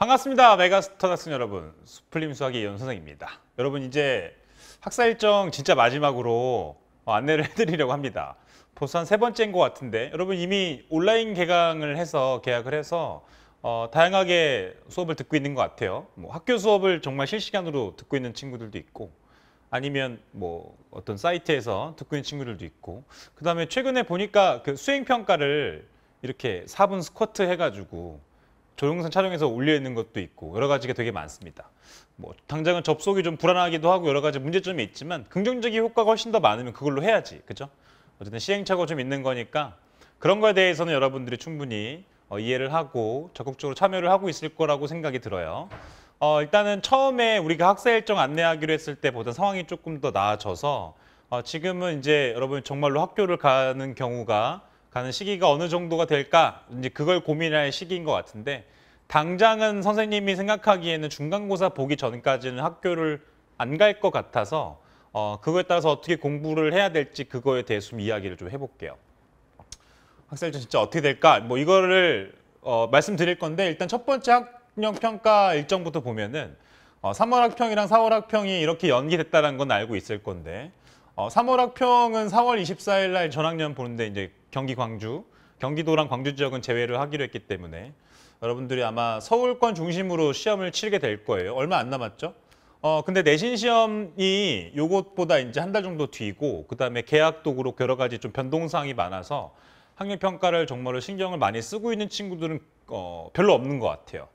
반갑습니다. 메가스터 학생 여러분. 수플림 수학의 이현 선생입니다. 여러분 이제 학사 일정 진짜 마지막으로 어, 안내를 해드리려고 합니다. 벌써 한 세 번째인 것 같은데 여러분 이미 온라인 개강을 해서 계약을 해서 어, 다양하게 수업을 듣고 있는 것 같아요. 뭐 학교 수업을 정말 실시간으로 듣고 있는 친구들도 있고 아니면 뭐 어떤 사이트에서 듣고 있는 친구들도 있고 그다음에 최근에 보니까 그 수행 평가를 이렇게 4분 스쿼트 해가지고 조영상 촬영해서 올려있는 것도 있고 여러 가지가 되게 많습니다. 뭐 당장은 접속이 좀 불안하기도 하고 여러 가지 문제점이 있지만 긍정적인 효과가 훨씬 더 많으면 그걸로 해야지. 그죠? 어쨌든 시행착오 좀 있는 거니까 그런 거에 대해서는 여러분들이 충분히 어, 이해를 하고 적극적으로 참여를 하고 있을 거라고 생각이 들어요. 어, 일단은 처음에 우리가 학사 일정 안내하기로 했을 때보다 상황이 조금 더 나아져서 어, 지금은 이제 여러분 정말로 학교를 가는 경우가 가는 시기가 어느 정도가 될까 이제 그걸 고민할 시기인 것 같은데 당장은 선생님이 생각하기에는 중간고사 보기 전까지는 학교를 안 갈 것 같아서 어, 그거에 따라서 어떻게 공부를 해야 될지 그거에 대해서 좀 이야기를 좀 해볼게요. 학생들 진짜 어떻게 될까? 뭐 이거를 어, 말씀드릴 건데 일단 첫 번째 학력 평가 일정부터 보면은 어, 3월 학평이랑 4월 학평이 이렇게 연기됐다는 건 알고 있을 건데 어, 3월 학평은 4월 24일 날 전학년 보는데 이제 경기 광주, 경기도랑 광주 지역은 제외를 하기로 했기 때문에 여러분들이 아마 서울권 중심으로 시험을 치르게 될 거예요. 얼마 안 남았죠? 어 근데 내신 시험이 요것보다 이제 한 달 정도 뒤고 그다음에 계약도 그렇고 여러 가지 좀 변동사항이 많아서 학력 평가를 정말로 신경을 많이 쓰고 있는 친구들은 어 별로 없는 것 같아요.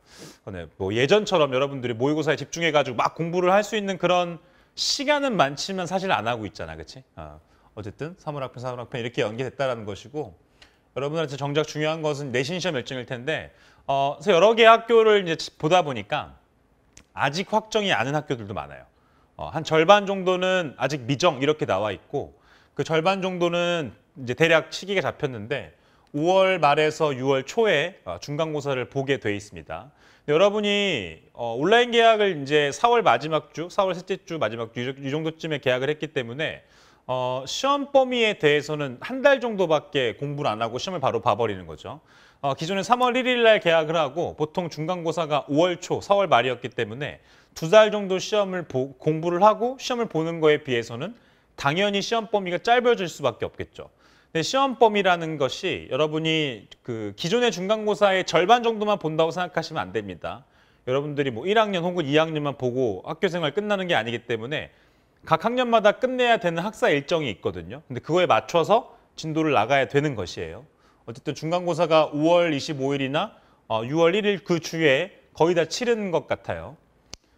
근데 뭐 예전처럼 여러분들이 모의고사에 집중해가지고 막 공부를 할 수 있는 그런 시간은 많지만 사실 안 하고 있잖아, 그렇지? 어쨌든 사물학편, 사물학편 이렇게 연계됐다라는 것이고 여러분들한테 정작 중요한 것은 내신 시험 열정일 텐데 어, 그래서 여러 개 학교를 이제 보다 보니까 아직 확정이 않은 학교들도 많아요. 어, 한 절반 정도는 아직 미정 이렇게 나와 있고 그 절반 정도는 이제 대략 시기가 잡혔는데 5월 말에서 6월 초에 어, 중간고사를 보게 돼 있습니다. 여러분이 어, 온라인 계약을 이제 4월 마지막 주, 4월 셋째 주 마지막 주 이 정도쯤에 계약을 했기 때문에 어, 시험 범위에 대해서는 한 달 정도밖에 공부를 안 하고 시험을 바로 봐버리는 거죠. 어, 기존에 3월 1일 날 계약을 하고 보통 중간고사가 5월 초, 4월 말이었기 때문에 두 달 정도 시험을 보, 공부를 하고 시험을 보는 거에 비해서는 당연히 시험 범위가 짧아질 수밖에 없겠죠. 근데 시험 범위라는 것이 여러분이 그 기존의 중간고사의 절반 정도만 본다고 생각하시면 안 됩니다. 여러분들이 뭐 1학년 혹은 2학년만 보고 학교 생활 끝나는 게 아니기 때문에 각 학년마다 끝내야 되는 학사 일정이 있거든요. 근데 그거에 맞춰서 진도를 나가야 되는 것이에요. 어쨌든 중간고사가 5월 25일이나 6월 어, 1일 그 주에 거의 다 치른 것 같아요.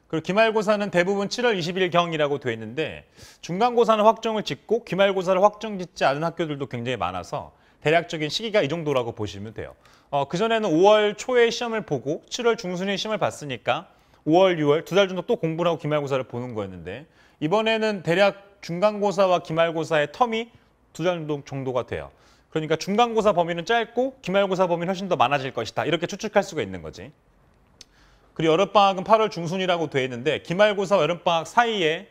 그리고 기말고사는 대부분 7월 20일 경이라고 돼 있는데 중간고사는 확정을 짓고 기말고사를 확정 짓지 않은 학교들도 굉장히 많아서 대략적인 시기가 이 정도라고 보시면 돼요. 어, 그전에는 5월 초에 시험을 보고 7월 중순에 시험을 봤으니까 5월, 6월 두 달 정도 또 공부를 하고 기말고사를 보는 거였는데 이번에는 대략 중간고사와 기말고사의 텀이 두 달 정도가 돼요. 그러니까 중간고사 범위는 짧고 기말고사 범위는 훨씬 더 많아질 것이다. 이렇게 추측할 수가 있는 거지. 그리고 여름방학은 8월 중순이라고 돼 있는데 기말고사와 여름방학 사이에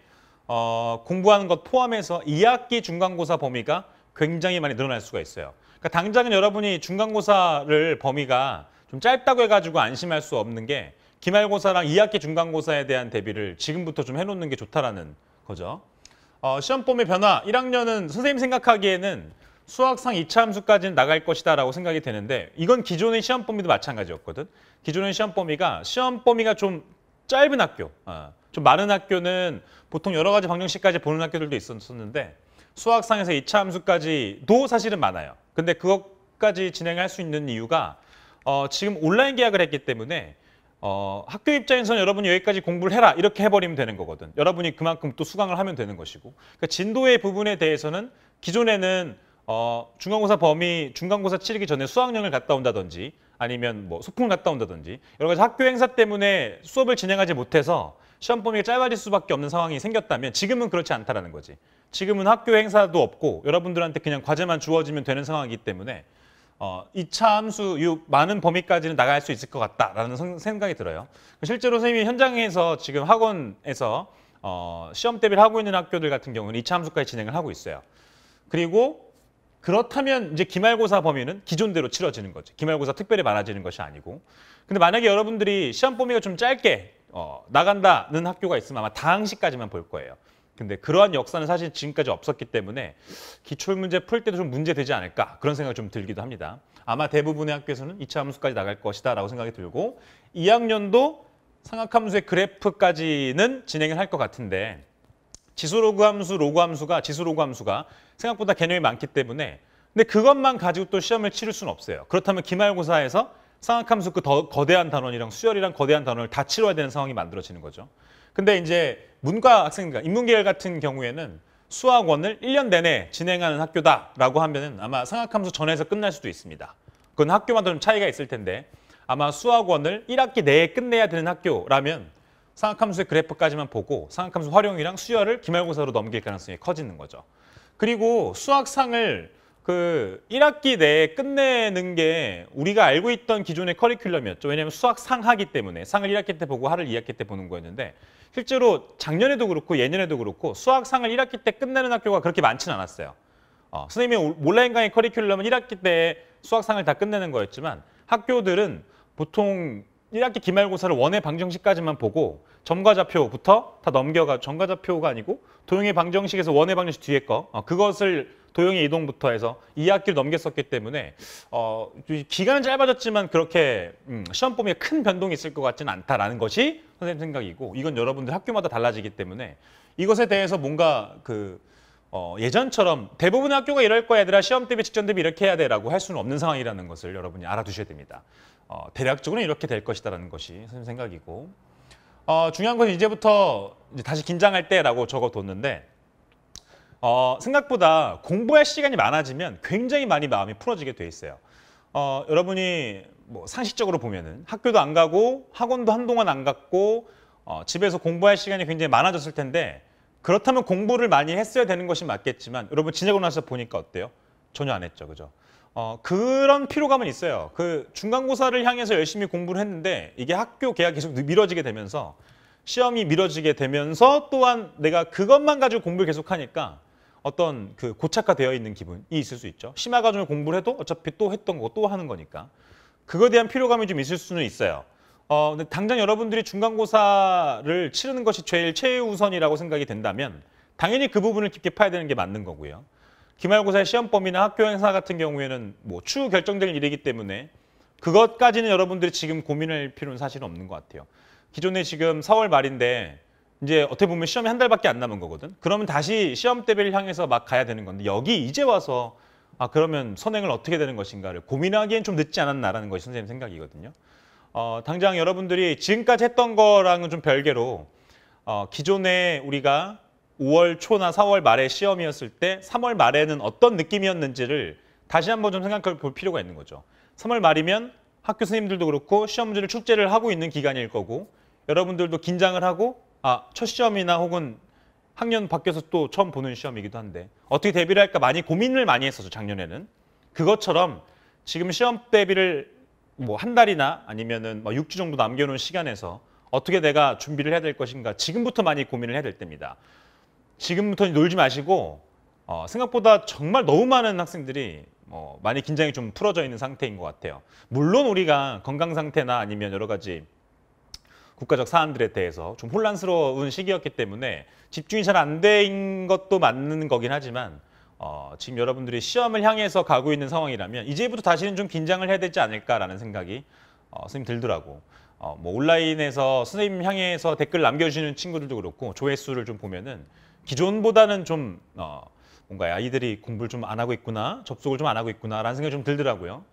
어, 공부하는 것 포함해서 2학기 중간고사 범위가 굉장히 많이 늘어날 수가 있어요. 그러니까 당장은 여러분이 중간고사를 범위가 좀 짧다고 해가지고 안심할 수 없는 게 기말고사랑 2학기 중간고사에 대한 대비를 지금부터 좀 해놓는 게 좋다라는 거죠. 어, 시험범위 변화 1학년은 선생님 생각하기에는 수학상 이차 함수까지는 나갈 것이다 라고 생각이 되는데 이건 기존의 시험 범위도 마찬가지였거든. 기존의 시험 범위가 시험 범위가 좀 짧은 학교, 어, 좀 많은 학교는 보통 여러 가지 방정식까지 보는 학교들도 있었는데 수학상에서 이차 함수까지도 사실은 많아요. 근데 그것까지 진행할 수 있는 이유가 어, 지금 온라인 계약을 했기 때문에 어, 학교 입장에서는 여러분이 여기까지 공부를 해라 이렇게 해버리면 되는 거거든. 여러분이 그만큼 또 수강을 하면 되는 것이고. 그러니까 진도의 부분에 대해서는 기존에는 어, 중간고사 범위, 중간고사 치르기 전에 수학여행을 갔다 온다든지 아니면 뭐 소풍을 갔다 온다든지 여러 가지 학교 행사 때문에 수업을 진행하지 못해서 시험 범위가 짧아질 수밖에 없는 상황이 생겼다면 지금은 그렇지 않다라는 거지. 지금은 학교 행사도 없고 여러분들한테 그냥 과제만 주어지면 되는 상황이기 때문에 어, 2차 함수 유 많은 범위까지는 나갈 수 있을 것 같다라는 생각이 들어요. 실제로 선생님이 현장에서 지금 학원에서 어, 시험 대비를 하고 있는 학교들 같은 경우는 2차 함수까지 진행을 하고 있어요. 그리고 그렇다면 이제 기말고사 범위는 기존대로 치러지는 거죠. 기말고사 특별히 많아지는 것이 아니고. 근데 만약에 여러분들이 시험 범위가 좀 짧게 어, 나간다는 학교가 있으면 아마 당시까지만볼 거예요. 근데 그러한 역사는 사실 지금까지 없었기 때문에 기출문제 풀 때도 좀 문제되지 않을까 그런 생각이 좀 들기도 합니다. 아마 대부분의 학교에서는 2차 함수까지 나갈 것이다 라고 생각이 들고 2학년도 상악함수의 그래프까지는 진행을 할 것 같은데 지수 로그 함수, 로그 함수가 지수 로그 함수가 생각보다 개념이 많기 때문에 근데 그것만 가지고 또 시험을 치를 수는 없어요. 그렇다면 기말고사에서 상악함수 그 더, 거대한 단원이랑 수열이랑 거대한 단원을 다 치러야 되는 상황이 만들어지는 거죠. 근데 이제 문과 학생들, 인문계열 같은 경우에는 수학원을 1년 내내 진행하는 학교다라고 하면은 아마 상학함수 전에서 끝날 수도 있습니다. 그건 학교마다 좀 차이가 있을 텐데 아마 수학원을 1학기 내에 끝내야 되는 학교라면 상학함수의 그래프까지만 보고 상학함수 활용이랑 수열을 기말고사로 넘길 가능성이 커지는 거죠. 그리고 수학상을 그 1학기 내에 끝내는 게 우리가 알고 있던 기존의 커리큘럼이었죠. 왜냐하면 수학 상하기 때문에 상을 1학기 때 보고 하를 2학기 때 보는 거였는데 실제로 작년에도 그렇고 예년에도 그렇고 수학 상을 1학기 때 끝내는 학교가 그렇게 많진 않았어요. 어, 선생님이 온라인 강의 커리큘럼은 1학기 때 수학 상을 다 끝내는 거였지만 학교들은 보통 1학기 기말고사를 원의 방정식까지만 보고 점과좌표부터 다 넘겨가 점과좌표가 아니고 도형의 방정식에서 원의 방정식 뒤에 거 어, 그것을 도형의 이동부터 해서 2학기를 넘겼었기 때문에 어, 기간은 짧아졌지만 그렇게 음, 시험 범위에 큰 변동이 있을 것 같지는 않다라는 것이 선생님 생각이고 이건 여러분들 학교마다 달라지기 때문에 이것에 대해서 뭔가 그 어, 예전처럼 대부분의 학교가 이럴 거야 얘들아 시험 대비 직전 대비 이렇게 해야 돼라고 할 수는 없는 상황이라는 것을 여러분이 알아두셔야 됩니다. 어, 대략적으로 이렇게 될 것이다라는 것이 선생님 생각이고 어, 중요한 건 이제부터 이제 다시 긴장할 때라고 적어뒀는데 어, 생각보다 공부할 시간이 많아지면 굉장히 많이 마음이 풀어지게 돼 있어요. 어, 여러분이 뭐 상식적으로 보면은 학교도 안 가고 학원도 한동안 안 갔고 어, 집에서 공부할 시간이 굉장히 많아졌을 텐데 그렇다면 공부를 많이 했어야 되는 것이 맞겠지만 여러분 지내고 나서 보니까 어때요? 전혀 안 했죠. 그죠? 어, 그런 피로감은 있어요. 그 중간고사를 향해서 열심히 공부를 했는데 이게 학교 개학 계속 미뤄지게 되면서 시험이 미뤄지게 되면서 또한 내가 그것만 가지고 공부를 계속하니까 어떤 그 고착화되어 있는 기분이 있을 수 있죠. 심화 과정을 공부를 해도 어차피 또 했던 거 또 하는 거니까. 그거에 대한 필요감이 좀 있을 수는 있어요. 어, 근데 당장 여러분들이 중간고사를 치르는 것이 제일 최우선이라고 생각이 된다면 당연히 그 부분을 깊게 파야 되는 게 맞는 거고요. 기말고사의 시험 범위나 학교 행사 같은 경우에는 뭐 추후 결정될 일이기 때문에 그것까지는 여러분들이 지금 고민할 필요는 사실 없는 것 같아요. 기존에 지금 4월 말인데 이제 어떻게 보면 시험이 한 달밖에 안 남은 거거든. 그러면 다시 시험 대비를 향해서 막 가야 되는 건데 여기 이제 와서 아 그러면 선행을 어떻게 되는 것인가를 고민하기엔 좀 늦지 않았나라는 것이 선생님 생각이거든요. 어, 당장 여러분들이 지금까지 했던 거랑은 좀 별개로 어, 기존에 우리가 5월 초나 4월 말에 시험이었을 때 3월 말에는 어떤 느낌이었는지를 다시 한번 좀 생각해 볼 필요가 있는 거죠. 3월 말이면 학교 선생님들도 그렇고 시험 문제를 축제를 하고 있는 기간일 거고 여러분들도 긴장을 하고 아, 첫 시험이나 혹은 학년 바뀌어서 또 처음 보는 시험이기도 한데 어떻게 대비를 할까 많이 고민을 많이 했었죠 작년에는 그것처럼 지금 시험 대비를 뭐 한 달이나 아니면은 뭐 6주 정도 남겨놓은 시간에서 어떻게 내가 준비를 해야 될 것인가 지금부터 많이 고민을 해야 될 때입니다 지금부터 놀지 마시고 어, 생각보다 정말 너무 많은 학생들이 뭐 많이 긴장이 좀 풀어져 있는 상태인 것 같아요 물론 우리가 건강 상태나 아니면 여러 가지 국가적 사안들에 대해서 좀 혼란스러운 시기였기 때문에 집중이 잘 안 된 것도 맞는 거긴 하지만 어, 지금 여러분들이 시험을 향해서 가고 있는 상황이라면 이제부터 다시는 좀 긴장을 해야 되지 않을까라는 생각이 어, 선생님 들더라고. 어, 뭐 온라인에서 선생님 향해서 댓글 남겨주시는 친구들도 그렇고 조회수를 좀 보면은 기존보다는 좀 어, 뭔가 아이들이 공부를 좀 안 하고 있구나 접속을 좀 안 하고 있구나라는 생각이 좀 들더라고요.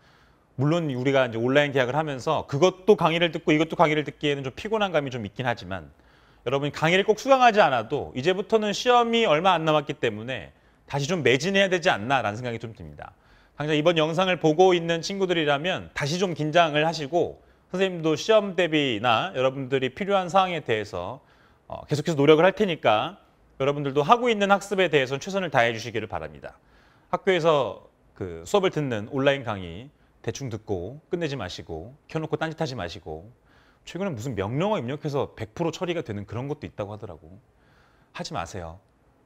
물론 우리가 이제 온라인 계약을 하면서 그것도 강의를 듣고 이것도 강의를 듣기에는 좀 피곤한 감이 좀 있긴 하지만 여러분 강의를 꼭 수강하지 않아도 이제부터는 시험이 얼마 안 남았기 때문에 다시 좀 매진해야 되지 않나라는 생각이 좀 듭니다. 당장 이번 영상을 보고 있는 친구들이라면 다시 좀 긴장을 하시고 선생님도 시험 대비나 여러분들이 필요한 사항에 대해서 어, 계속해서 노력을 할 테니까 여러분들도 하고 있는 학습에 대해서는 최선을 다해 주시기를 바랍니다. 학교에서 그 수업을 듣는 온라인 강의 대충 듣고 끝내지 마시고 켜놓고 딴짓하지 마시고 최근에 무슨 명령어 입력해서 100% 처리가 되는 그런 것도 있다고 하더라고. 하지 마세요.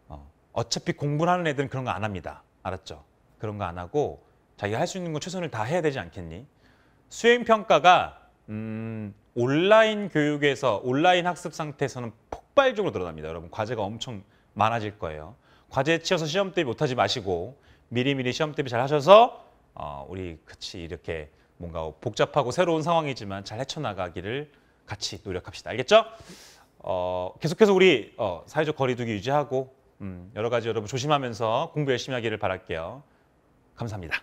어. 어차피 공부를 하는 애들은 그런 거 안 합니다. 알았죠? 그런 거 안 하고 자기가 할 수 있는 거 최선을 다 해야 되지 않겠니? 수행평가가 음, 온라인 교육에서 온라인 학습 상태에서는 폭발적으로 늘어납니다. 여러분 과제가 엄청 많아질 거예요. 과제에 치여서 시험 대비 못하지 마시고 미리미리 시험 대비 잘 하셔서 어, 우리 같이 이렇게 뭔가 복잡하고 새로운 상황이지만 잘 헤쳐나가기를 같이 노력합시다. 알겠죠? 어, 계속해서 우리 어, 사회적 거리두기 유지하고 음, 여러 가지 여러분 조심하면서 공부 열심히 하기를 바랄게요. 감사합니다.